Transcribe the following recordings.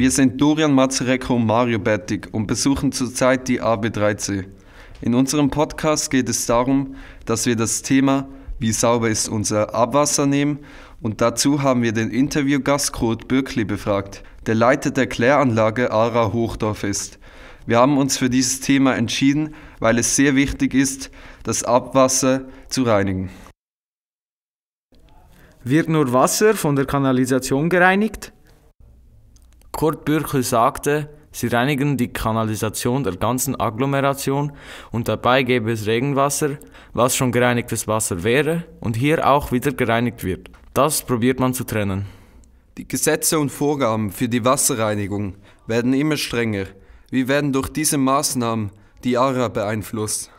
Wir sind Dorian Mazurek und Mario Bettig und besuchen zurzeit die AB3C. In unserem Podcast geht es darum, dass wir das Thema Wie sauber ist unser Abwasser nehmen und dazu haben wir den Interviewgast Kurt Bürkli befragt, der Leiter der Kläranlage ARA Hochdorf ist. Wir haben uns für dieses Thema entschieden, weil es sehr wichtig ist, das Abwasser zu reinigen. Wird nur Wasser von der Kanalisation gereinigt? Kurt Bürkel sagte, sie reinigen die Kanalisation der ganzen Agglomeration und dabei gäbe es Regenwasser, was schon gereinigtes Wasser wäre und hier auch wieder gereinigt wird. Das probiert man zu trennen. Die Gesetze und Vorgaben für die Wasserreinigung werden immer strenger. Wie werden durch diese Maßnahmen die ARA beeinflusst.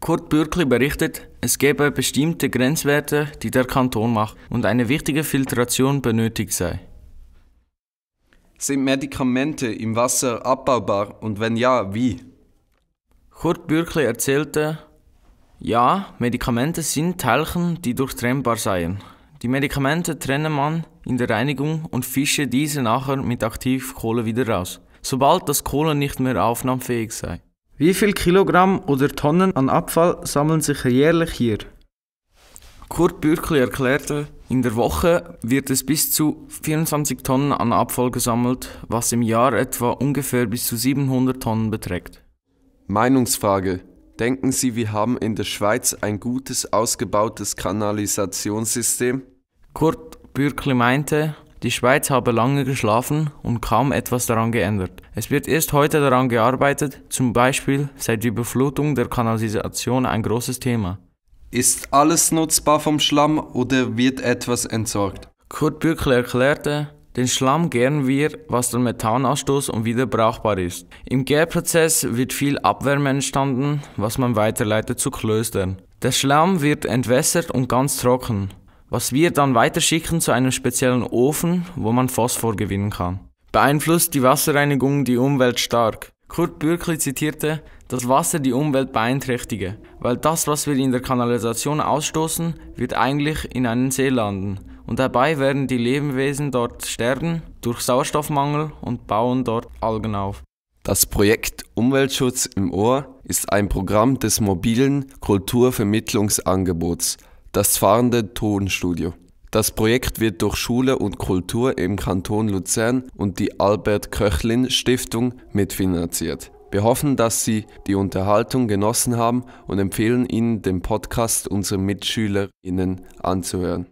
Kurt Bürkli berichtet, es gäbe bestimmte Grenzwerte, die der Kanton macht und eine wichtige Filtration benötigt sei. Sind Medikamente im Wasser abbaubar und wenn ja, wie? Kurt Bürkli erzählte, ja, Medikamente sind Teilchen, die durchtrennbar seien. Die Medikamente trenne man in der Reinigung und fische diese nachher mit Aktivkohle wieder raus, sobald das Kohle nicht mehr aufnahmfähig sei. Wie viel Kilogramm oder Tonnen an Abfall sammeln sich jährlich hier? Kurt Bürkli erklärte, in der Woche wird es bis zu 24 Tonnen an Abfall gesammelt, was im Jahr etwa ungefähr bis zu 700 Tonnen beträgt. Meinungsfrage. Denken Sie, wir haben in der Schweiz ein gutes, ausgebautes Kanalisationssystem? Kurt Bürkli meinte, die Schweiz habe lange geschlafen und kaum etwas daran geändert. Es wird erst heute daran gearbeitet, zum Beispiel sei die Überflutung der Kanalisation ein großes Thema. Ist alles nutzbar vom Schlamm oder wird etwas entsorgt? Kurt Bürkle erklärte, den Schlamm gären wir, was dann Methanausstoß und wieder brauchbar ist. Im Gärprozess wird viel Abwärme entstanden, was man weiterleitet zu Klöstern. Der Schlamm wird entwässert und ganz trocken, was wir dann weiterschicken zu einem speziellen Ofen, wo man Phosphor gewinnen kann. Beeinflusst die Wasserreinigung die Umwelt stark? Kurt Bürkli zitierte, das Wasser die Umwelt beeinträchtigen, weil das, was wir in der Kanalisation ausstoßen, wird eigentlich in einen See landen und dabei werden die Lebewesen dort sterben durch Sauerstoffmangel und bauen dort Algen auf. Das Projekt Umweltschutz im Ohr ist ein Programm des mobilen Kulturvermittlungsangebots, das fahrende Tonstudio. Das Projekt wird durch Schule und Kultur im Kanton Luzern und die Albert Köchlin Stiftung mitfinanziert. Wir hoffen, dass Sie die Unterhaltung genossen haben und empfehlen Ihnen, den Podcast unserer MitschülerInnen anzuhören.